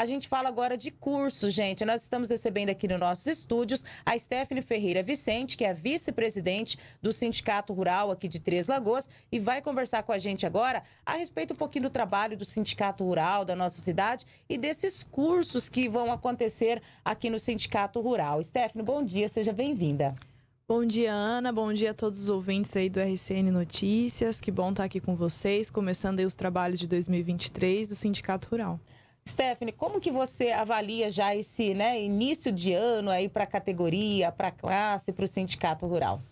A gente fala agora de cursos, gente. Nós estamos recebendo aqui nos nossos estúdios a Stephanie Ferreira Vicente, que é vice-presidente do Sindicato Rural aqui de Três Lagoas, e vai conversar com a gente agora a respeito um pouquinho do trabalho do Sindicato Rural da nossa cidade e desses cursos que vão acontecer aqui no Sindicato Rural. Stephanie, bom dia, seja bem-vinda. Bom dia, Ana. Bom dia a todos os ouvintes aí do RCN Notícias. Que bom estar aqui com vocês, começando aí os trabalhos de 2023 do Sindicato Rural. Stephanie, como que você avalia já esse né, início de ano aí para a categoria, para a classe, para o sindicato rural?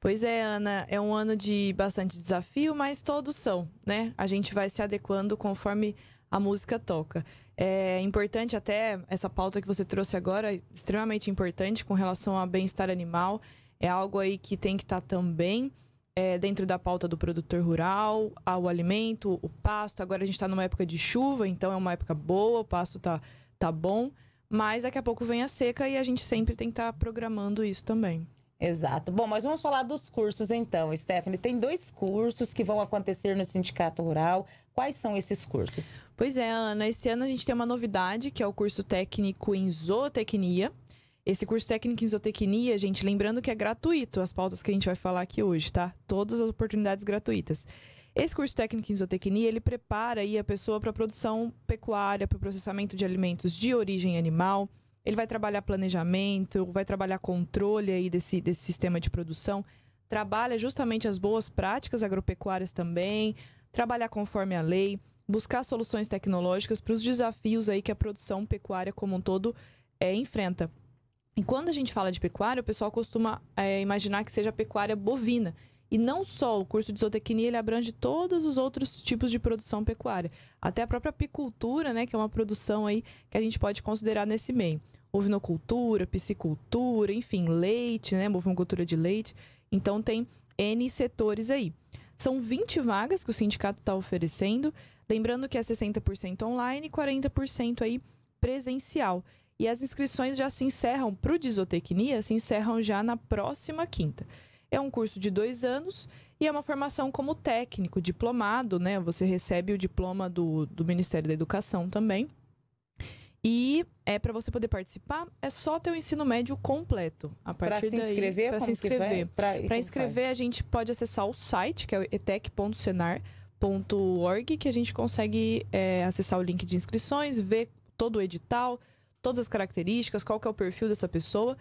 Pois é, Ana, é um ano de bastante desafio, mas todos são, né? A gente vai se adequando conforme a música toca. É importante até essa pauta que você trouxe agora, extremamente importante com relação ao bem-estar animal. É algo aí que tem que estar tá também é, dentro da pauta do produtor rural, ao alimento, o pasto. Agora a gente está numa época de chuva, então é uma época boa, o pasto tá, tá bom. Mas daqui a pouco vem a seca e a gente sempre tem que estar tá programando isso também. Exato. Bom, mas vamos falar dos cursos então, Stephanie. Tem dois cursos que vão acontecer no Sindicato Rural. Quais são esses cursos? Pois é, Ana. Esse ano a gente tem uma novidade, que é o curso técnico em zootecnia. Esse curso técnico em zootecnia, gente, lembrando que é gratuito as pautas que a gente vai falar aqui hoje, tá? Todas as oportunidades gratuitas. Esse curso técnico em zootecnia, ele prepara aí a pessoa para a produção pecuária, para o processamento de alimentos de origem animal. Ele vai trabalhar planejamento, vai trabalhar controle aí desse, desse sistema de produção. Trabalha justamente as boas práticas agropecuárias também, trabalhar conforme a lei, buscar soluções tecnológicas para os desafios aí que a produção pecuária como um todo é, enfrenta. E quando a gente fala de pecuária, o pessoal costuma é, imaginar que seja pecuária bovina. E não só o curso de zootecnia, ele abrange todos os outros tipos de produção pecuária. Até a própria apicultura, né, que é uma produção aí que a gente pode considerar nesse meio. Ovinocultura, piscicultura, enfim, leite, né, movimentação de leite. Então tem N setores aí. São 20 vagas que o sindicato está oferecendo, lembrando que é 60% online e 40% aí presencial. E as inscrições já se encerram para o Disotecnia, se encerram já na próxima quinta. É um curso de dois anos e é uma formação como técnico, diplomado, né? Você recebe o diploma do, do Ministério da Educação também. E é para você poder participar, é só ter o ensino médio completo. A partir pra daí, se inscrever, para se inscrever. Para inscrever, a gente pode acessar o site, que é etec.senar.org, que a gente consegue é, acessar o link de inscrições, ver todo o edital, todas as características, qual que é o perfil dessa pessoa.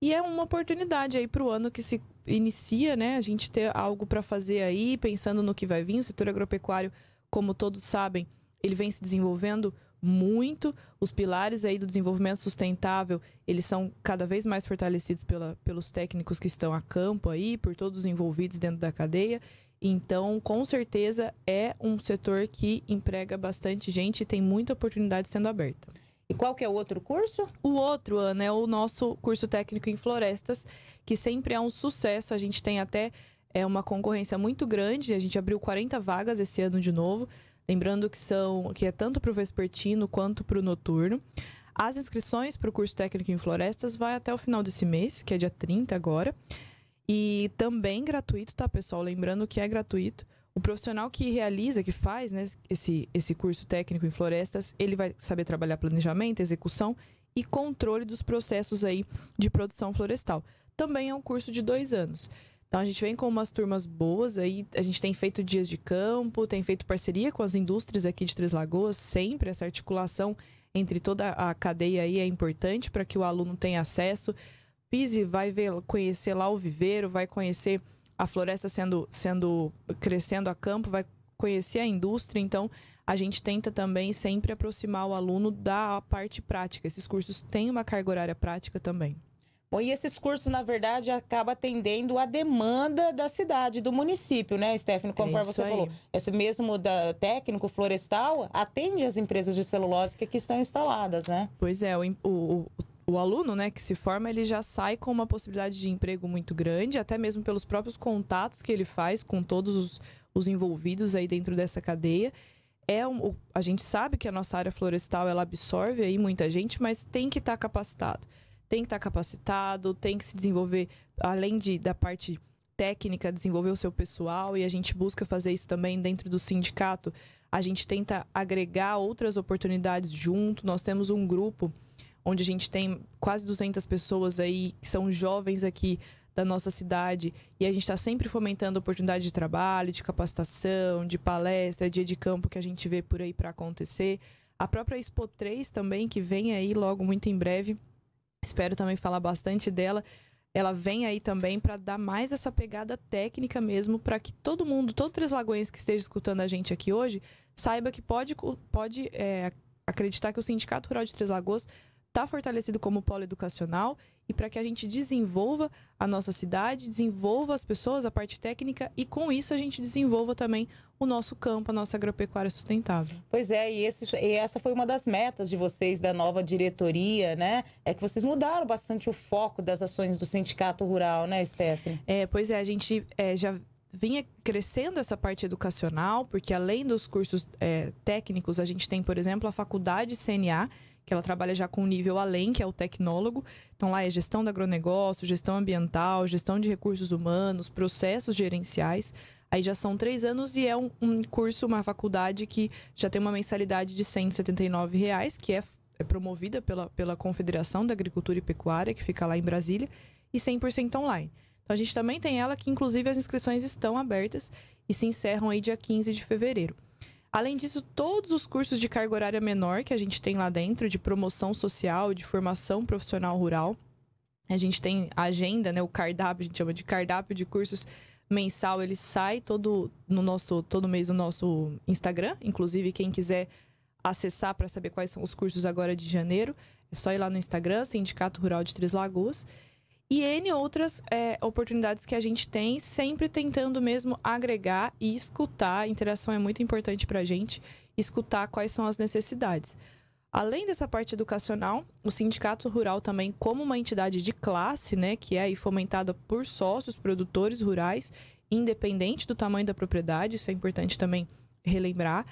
E é uma oportunidade aí para o ano que se inicia, né? A gente ter algo para fazer aí, pensando no que vai vir. O setor agropecuário, como todos sabem, ele vem se desenvolvendo muito. Os pilares aí do desenvolvimento sustentável, eles são cada vez mais fortalecidos pela, pelos técnicos que estão a campo aí, por todos os envolvidos dentro da cadeia. Então, com certeza, é um setor que emprega bastante gente e tem muita oportunidade sendo aberta. E qual que é o outro curso? O outro, Ana, é o nosso curso técnico em florestas, que sempre é um sucesso. A gente tem até é uma concorrência muito grande. A gente abriu 40 vagas esse ano de novo. Lembrando que são que é tanto para o vespertino quanto para o noturno. As inscrições para o curso técnico em florestas vai até o final desse mês, que é dia 30 agora. E também gratuito, tá, pessoal? Lembrando que é gratuito o profissional que realiza, que faz né, esse, esse curso técnico em florestas, ele vai saber trabalhar planejamento, execução e controle dos processos aí de produção florestal. Também é um curso de dois anos. Então a gente vem com umas turmas boas aí, a gente tem feito dias de campo, tem feito parceria com as indústrias aqui de Três Lagoas, sempre essa articulação entre toda a cadeia aí é importante para que o aluno tenha acesso, pise, vai ver, conhecer lá o viveiro, vai conhecer a floresta sendo, sendo crescendo a campo, vai conhecer a indústria, então a gente tenta também sempre aproximar o aluno da parte prática. Esses cursos têm uma carga horária prática também. Bom, e esses cursos, na verdade, acaba atendendo a demanda da cidade, do município, né, Stephanie? Conforme é você aí. falou, esse mesmo da técnico florestal atende as empresas de celulose que aqui estão instaladas, né? Pois é, o, o, o o aluno, né, que se forma, ele já sai com uma possibilidade de emprego muito grande, até mesmo pelos próprios contatos que ele faz com todos os, os envolvidos aí dentro dessa cadeia. É um, a gente sabe que a nossa área florestal ela absorve aí muita gente, mas tem que estar tá capacitado. Tem que estar tá capacitado, tem que se desenvolver, além de, da parte técnica, desenvolver o seu pessoal, e a gente busca fazer isso também dentro do sindicato. A gente tenta agregar outras oportunidades junto. Nós temos um grupo onde a gente tem quase 200 pessoas aí que são jovens aqui da nossa cidade e a gente está sempre fomentando oportunidade de trabalho, de capacitação, de palestra, dia de campo que a gente vê por aí para acontecer. A própria Expo 3 também, que vem aí logo muito em breve, espero também falar bastante dela. Ela vem aí também para dar mais essa pegada técnica mesmo, para que todo mundo, todo Três lagoinhas que esteja escutando a gente aqui hoje, saiba que pode, pode é, acreditar que o Sindicato Rural de Três Lagoas está fortalecido como polo educacional e para que a gente desenvolva a nossa cidade, desenvolva as pessoas, a parte técnica e com isso a gente desenvolva também o nosso campo, a nossa agropecuária sustentável. Pois é, e, esse, e essa foi uma das metas de vocês da nova diretoria, né? É que vocês mudaram bastante o foco das ações do sindicato rural, né, Stephanie? É, pois é, a gente é, já vinha crescendo essa parte educacional, porque além dos cursos é, técnicos, a gente tem, por exemplo, a faculdade CNA, que ela trabalha já com um nível além, que é o tecnólogo. Então lá é gestão do agronegócio, gestão ambiental, gestão de recursos humanos, processos gerenciais. Aí já são três anos e é um, um curso, uma faculdade que já tem uma mensalidade de R$ 179, reais, que é, é promovida pela, pela Confederação da Agricultura e Pecuária, que fica lá em Brasília, e 100% online. Então a gente também tem ela que, inclusive, as inscrições estão abertas e se encerram aí dia 15 de fevereiro. Além disso, todos os cursos de carga horária menor que a gente tem lá dentro, de promoção social, de formação profissional rural. A gente tem a agenda, né, o cardápio, a gente chama de cardápio de cursos mensal, ele sai todo no nosso todo mês no nosso Instagram, inclusive quem quiser acessar para saber quais são os cursos agora de janeiro, é só ir lá no Instagram, Sindicato Rural de Três Lagoas. E N outras é, oportunidades que a gente tem, sempre tentando mesmo agregar e escutar. A interação é muito importante para a gente, escutar quais são as necessidades. Além dessa parte educacional, o Sindicato Rural também, como uma entidade de classe, né, que é fomentada por sócios, produtores rurais, independente do tamanho da propriedade, isso é importante também relembrar.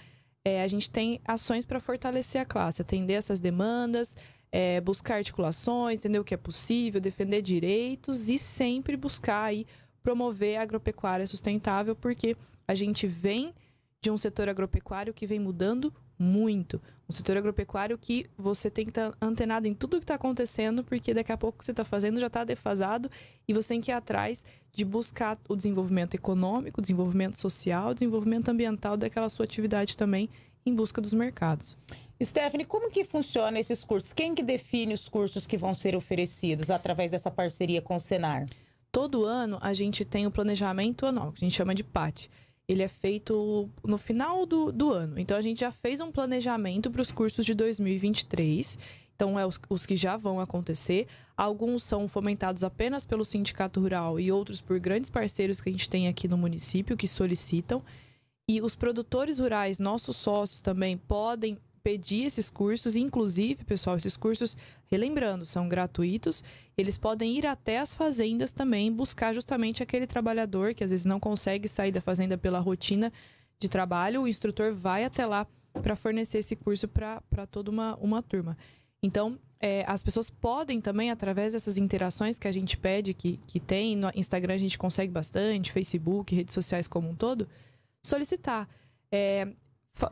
É, a gente tem ações para fortalecer a classe, atender essas demandas, é, buscar articulações, entender o que é possível, defender direitos e sempre buscar aí promover a agropecuária sustentável, porque a gente vem de um setor agropecuário que vem mudando muito. Um setor agropecuário que você tem que estar tá antenado em tudo que está acontecendo, porque daqui a pouco o que você está fazendo já está defasado e você tem que ir atrás de buscar o desenvolvimento econômico, desenvolvimento social, desenvolvimento ambiental daquela sua atividade também em busca dos mercados. Stephanie, como que funciona esses cursos? Quem que define os cursos que vão ser oferecidos através dessa parceria com o Senar? Todo ano a gente tem o planejamento anual, que a gente chama de PAT. Ele é feito no final do, do ano. Então a gente já fez um planejamento para os cursos de 2023. Então, é os, os, que já vão acontecer. Alguns são fomentados apenas pelo Sindicato Rural e outros por grandes parceiros que a gente tem aqui no município que solicitam. E os produtores rurais, nossos sócios também, podem pedir esses cursos, inclusive, pessoal, esses cursos, relembrando, são gratuitos. Eles podem ir até as fazendas também buscar justamente aquele trabalhador que às vezes não consegue sair da fazenda pela rotina de trabalho. O instrutor vai até lá para fornecer esse curso para toda uma, uma turma. Então, é, as pessoas podem também, através dessas interações que a gente pede, que, que tem, no Instagram a gente consegue bastante, Facebook, redes sociais como um todo solicitar. É,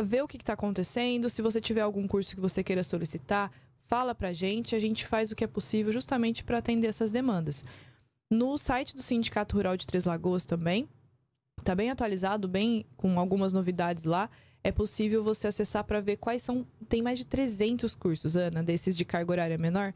ver o que está acontecendo, se você tiver algum curso que você queira solicitar, fala para a gente, a gente faz o que é possível justamente para atender essas demandas. No site do Sindicato Rural de Três Lagoas também, está bem atualizado, bem com algumas novidades lá. É possível você acessar para ver quais são. Tem mais de 300 cursos, Ana, desses de carga horária menor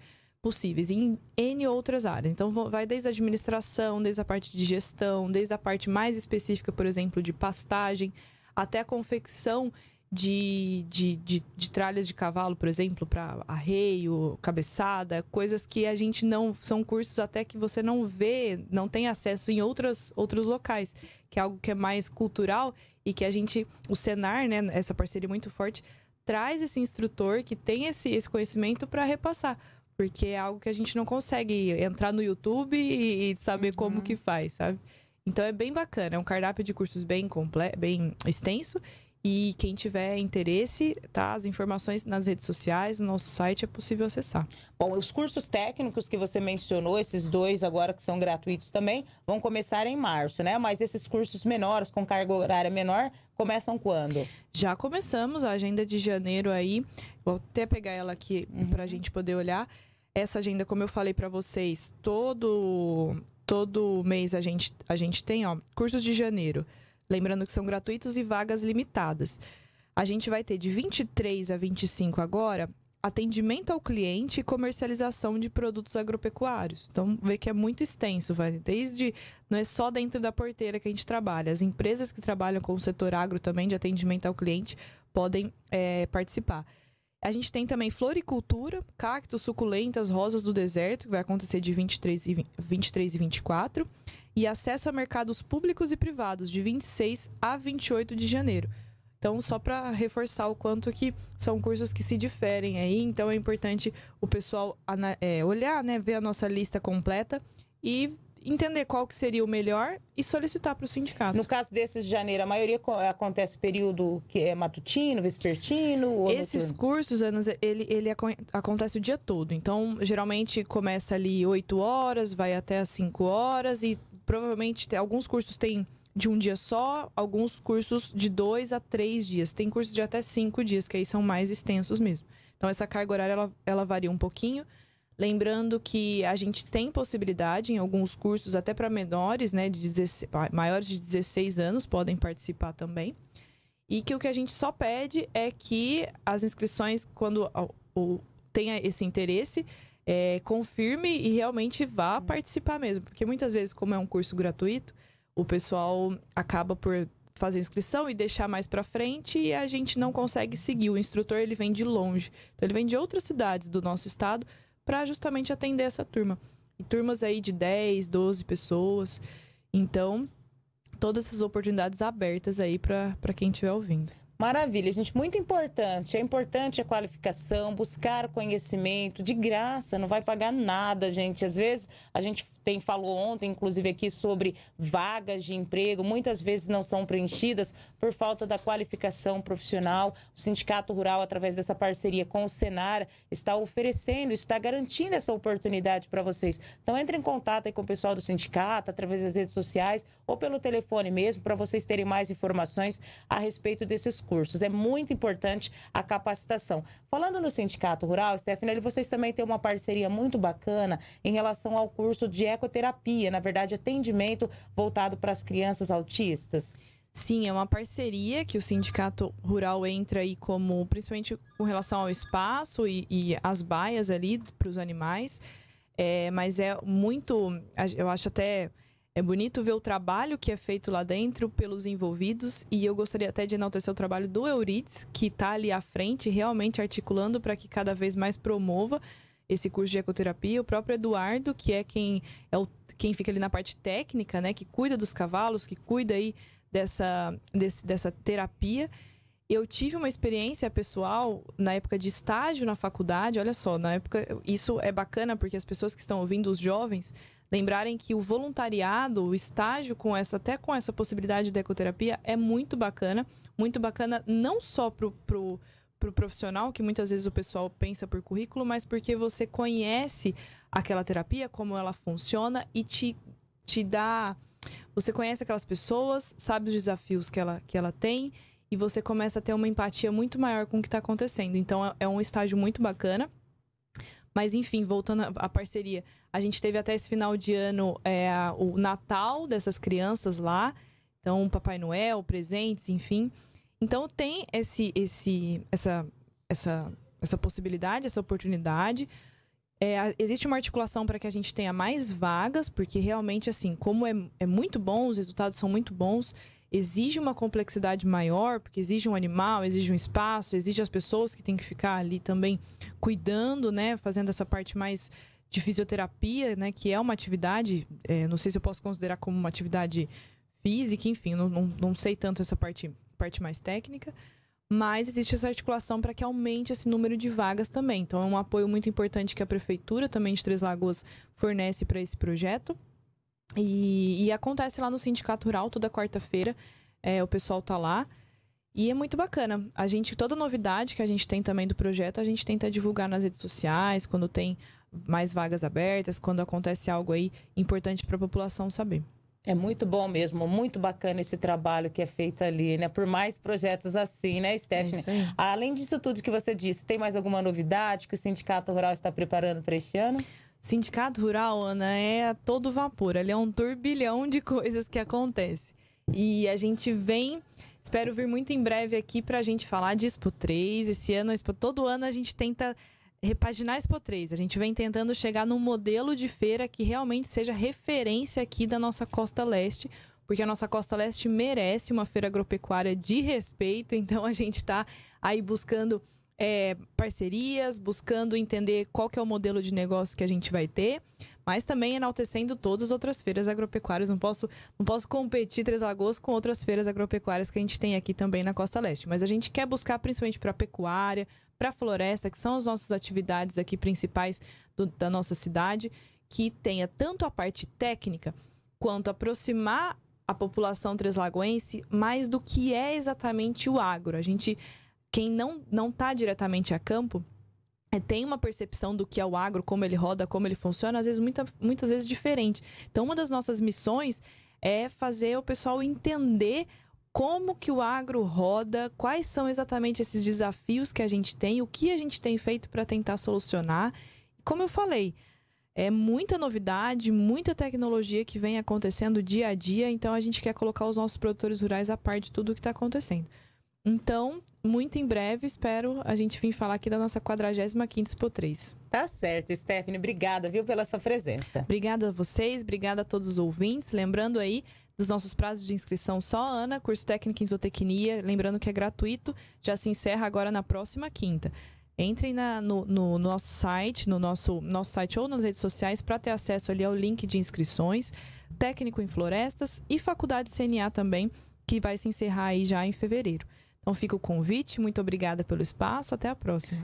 possíveis, em N outras áreas. Então, vai desde a administração, desde a parte de gestão, desde a parte mais específica, por exemplo, de pastagem, até a confecção de, de, de, de tralhas de cavalo, por exemplo, para arreio, cabeçada, coisas que a gente não. São cursos até que você não vê, não tem acesso em outras, outros locais, que é algo que é mais cultural e que a gente. O Senar, né, essa parceria muito forte, traz esse instrutor que tem esse, esse conhecimento para repassar porque é algo que a gente não consegue entrar no YouTube e, e saber uhum. como que faz, sabe? Então é bem bacana, é um cardápio de cursos bem, completo, bem extenso. E quem tiver interesse, tá? As informações nas redes sociais, no nosso site é possível acessar. Bom, os cursos técnicos que você mencionou, esses dois agora que são gratuitos também, vão começar em março, né? Mas esses cursos menores, com carga horária menor, começam quando? Já começamos a agenda de janeiro aí. Vou até pegar ela aqui uhum. para a gente poder olhar. Essa agenda, como eu falei para vocês, todo todo mês a gente a gente tem, ó, cursos de janeiro. Lembrando que são gratuitos e vagas limitadas. A gente vai ter de 23 a 25 agora atendimento ao cliente e comercialização de produtos agropecuários. Então, vê que é muito extenso, vai desde não é só dentro da porteira que a gente trabalha. As empresas que trabalham com o setor agro também de atendimento ao cliente podem é, participar. A gente tem também floricultura, cactos, suculentas, rosas do deserto, que vai acontecer de 23 e, 23 e 24. E acesso a mercados públicos e privados, de 26 a 28 de janeiro. Então, só para reforçar o quanto que são cursos que se diferem aí, então é importante o pessoal é, olhar, né, ver a nossa lista completa e entender qual que seria o melhor e solicitar para o sindicato. No caso desses de janeiro, a maioria eh, acontece período que é matutino, vespertino? Esses cursos, anos ele, ele ac acontece o dia todo. Então, geralmente começa ali 8 horas, vai até as 5 horas e provavelmente tem, alguns cursos têm de um dia só, alguns cursos de dois a três dias. Tem cursos de até cinco dias, que aí são mais extensos mesmo. Então, essa carga horária, ela, ela varia um pouquinho. Lembrando que a gente tem possibilidade em alguns cursos, até para menores, né, de 16, maiores de 16 anos, podem participar também. E que o que a gente só pede é que as inscrições, quando o, tenha esse interesse, é, confirme e realmente vá participar mesmo. Porque muitas vezes, como é um curso gratuito, o pessoal acaba por fazer inscrição e deixar mais para frente e a gente não consegue seguir. O instrutor ele vem de longe, então ele vem de outras cidades do nosso estado para justamente atender essa turma. E turmas aí de 10, 12 pessoas. Então, todas essas oportunidades abertas aí para quem estiver ouvindo. Maravilha, gente, muito importante. É importante a qualificação, buscar conhecimento de graça, não vai pagar nada, gente. Às vezes a gente tem falou ontem, inclusive aqui sobre vagas de emprego, muitas vezes não são preenchidas por falta da qualificação profissional. O Sindicato Rural, através dessa parceria com o Senar, está oferecendo, está garantindo essa oportunidade para vocês. Então entre em contato aí com o pessoal do sindicato através das redes sociais ou pelo telefone mesmo para vocês terem mais informações a respeito desses cursos. É muito importante a capacitação. Falando no Sindicato Rural, Stephanie, vocês também têm uma parceria muito bacana em relação ao curso de ecoterapia, na verdade, atendimento voltado para as crianças autistas. Sim, é uma parceria que o sindicato rural entra aí como, principalmente com relação ao espaço e, e as baias ali para os animais. É, mas é muito, eu acho até é bonito ver o trabalho que é feito lá dentro pelos envolvidos e eu gostaria até de enaltecer o trabalho do Eurides, que está ali à frente, realmente articulando para que cada vez mais promova esse curso de ecoterapia. O próprio Eduardo, que é quem é o, quem fica ali na parte técnica, né, que cuida dos cavalos, que cuida aí dessa desse, dessa terapia. Eu tive uma experiência pessoal na época de estágio na faculdade. Olha só, na época isso é bacana porque as pessoas que estão ouvindo os jovens lembrarem que o voluntariado, o estágio com essa, até com essa possibilidade de ecoterapia, é muito bacana. Muito bacana não só pro, pro para o profissional, que muitas vezes o pessoal pensa por currículo, mas porque você conhece aquela terapia, como ela funciona e te, te dá. Você conhece aquelas pessoas, sabe os desafios que ela, que ela tem e você começa a ter uma empatia muito maior com o que está acontecendo. Então é, é um estágio muito bacana. Mas enfim, voltando à parceria, a gente teve até esse final de ano é, o Natal dessas crianças lá. Então, Papai Noel, presentes, enfim. Então tem esse, esse, essa, essa, essa possibilidade, essa oportunidade. É, existe uma articulação para que a gente tenha mais vagas, porque realmente, assim, como é, é muito bom, os resultados são muito bons, exige uma complexidade maior, porque exige um animal, exige um espaço, exige as pessoas que têm que ficar ali também cuidando, né? Fazendo essa parte mais de fisioterapia, né? Que é uma atividade, é, não sei se eu posso considerar como uma atividade física, enfim, não, não, não sei tanto essa parte, parte mais técnica. Mas existe essa articulação para que aumente esse número de vagas também. Então, é um apoio muito importante que a Prefeitura também de Três Lagoas fornece para esse projeto. E, e, acontece lá no Sindicato Rural toda quarta-feira. É, o pessoal tá lá. E é muito bacana. A gente, toda novidade que a gente tem também do projeto, a gente tenta divulgar nas redes sociais, quando tem mais vagas abertas, quando acontece algo aí importante para a população saber. É muito bom mesmo, muito bacana esse trabalho que é feito ali, né? Por mais projetos assim, né, Stephanie? É Além disso tudo que você disse, tem mais alguma novidade que o Sindicato Rural está preparando para este ano? Sindicato Rural, Ana, é todo vapor. Ali é um turbilhão de coisas que acontece. E a gente vem, espero vir muito em breve aqui para a gente falar de Expo 3. Esse ano, Expo, todo ano a gente tenta repaginar Expo 3. A gente vem tentando chegar num modelo de feira que realmente seja referência aqui da nossa costa leste, porque a nossa costa leste merece uma feira agropecuária de respeito. Então a gente está aí buscando é, parcerias, buscando entender qual que é o modelo de negócio que a gente vai ter, mas também enaltecendo todas as outras feiras agropecuárias. Não posso, não posso competir Três Lagoas com outras feiras agropecuárias que a gente tem aqui também na Costa Leste, mas a gente quer buscar principalmente para pecuária, para a floresta, que são as nossas atividades aqui principais do, da nossa cidade, que tenha tanto a parte técnica quanto aproximar a população treslagoense mais do que é exatamente o agro. A gente, quem não não está diretamente a campo, é, tem uma percepção do que é o agro, como ele roda, como ele funciona, às vezes muita, muitas vezes diferente. Então, uma das nossas missões é fazer o pessoal entender como que o agro roda, quais são exatamente esses desafios que a gente tem, o que a gente tem feito para tentar solucionar. Como eu falei, é muita novidade, muita tecnologia que vem acontecendo dia a dia, então a gente quer colocar os nossos produtores rurais a par de tudo o que está acontecendo. Então, muito em breve, espero a gente vir falar aqui da nossa 45 Expo 3. Tá certo, Stephanie. Obrigada, viu, pela sua presença. Obrigada a vocês, obrigada a todos os ouvintes. Lembrando aí, dos nossos prazos de inscrição só, Ana, curso técnico em zootecnia, lembrando que é gratuito, já se encerra agora na próxima quinta. Entrem na, no, no, nosso site, no nosso, nosso site ou nas redes sociais para ter acesso ali ao link de inscrições, técnico em florestas e faculdade CNA também, que vai se encerrar aí já em fevereiro. Então fica o convite, muito obrigada pelo espaço, até a próxima.